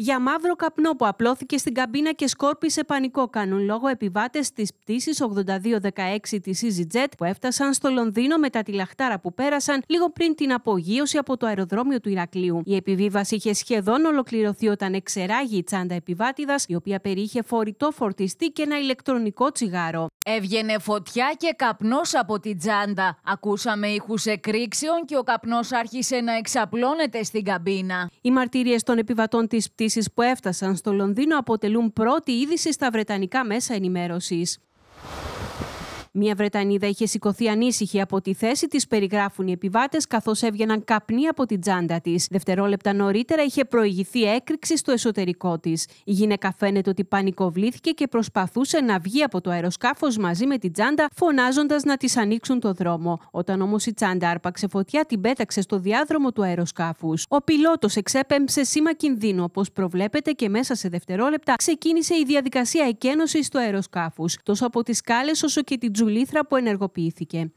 για μαύρο καπνό που απλώθηκε στην καμπίνα και σκόρπισε πανικό, κάνουν λόγο επιβάτες της πτήσης 8216 της EasyJet που έφτασαν στο Λονδίνο μετά τη λαχτάρα που πέρασαν λίγο πριν την απογείωση από το αεροδρόμιο του Ηρακλείου. Η επιβίβαση είχε σχεδόν ολοκληρωθεί όταν εξεράγει η τσάντα επιβάτηδας, η οποία περιείχε φορητό φορτιστή και ένα ηλεκτρονικό τσιγάρο. Έβγαινε φωτιά και καπνός από την τσάντα. Ακούσαμε ήχους εκρήξεων και ο καπνός άρχισε να εξαπλώνεται στην καμπίνα. Οι μαρτυρίες των επιβατών της πτήσης που έφτασαν στο Λονδίνο αποτελούν πρώτη είδηση στα βρετανικά μέσα ενημέρωσης. Μία Βρετανίδα είχε σηκωθεί ανήσυχη από τη θέση της, περιγράφουν οι επιβάτες, καθώς έβγαιναν καπνοί από την τσάντα της. Δευτερόλεπτα νωρίτερα είχε προηγηθεί έκρηξη στο εσωτερικό της. Η γυναίκα φαίνεται ότι πανικοβλήθηκε και προσπαθούσε να βγει από το αεροσκάφος μαζί με την τσάντα, φωνάζοντας να της ανοίξουν το δρόμο. Όταν όμως η τσάντα άρπαξε φωτιά, την πέταξε στο διάδρομο του αεροσκάφους. Ο πιλότος εξέπεμψε σήμα κινδύνου, όπως προβλέπεται, και μέσα σε δευτερόλεπτα ξεκίνησε η διαδικασία εκένωσης του αεροσκάφους, τόσο από τις κάλε όσο και την λίθρα που ενεργοποιήθηκε.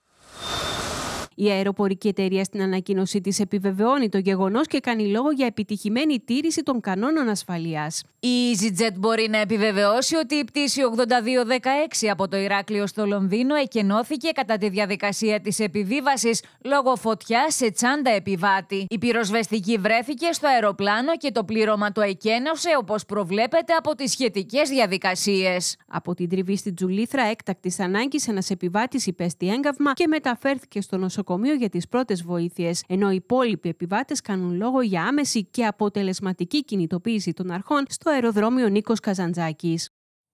Η αεροπορική εταιρεία στην ανακοίνωσή της επιβεβαιώνει το γεγονός και κάνει λόγο για επιτυχημένη τήρηση των κανόνων ασφαλείας. Η EasyJet μπορεί να επιβεβαιώσει ότι η πτήση 8216 από το Ηράκλειο στο Λονδίνο εκενώθηκε κατά τη διαδικασία της επιβίβασης λόγω φωτιά σε τσάντα επιβάτη. Η πυροσβεστική βρέθηκε στο αεροπλάνο και το πλήρωμα το εκένωσε όπως προβλέπεται από τις σχετικές διαδικασίες. Από την τριβή στην Τζουλήθρα έκτακτης ανάγκης ένας επιβάτης υπέστη έγκαυμα και μεταφέρθηκε στο νοσοκομείο για τις πρώτες βοήθειες, ενώ οι υπόλοιποι επιβάτες κάνουν λόγο για άμεση και αποτελεσματική κινητοποίηση των αρχών στο αεροδρόμιο Νίκος Καζαντζάκης.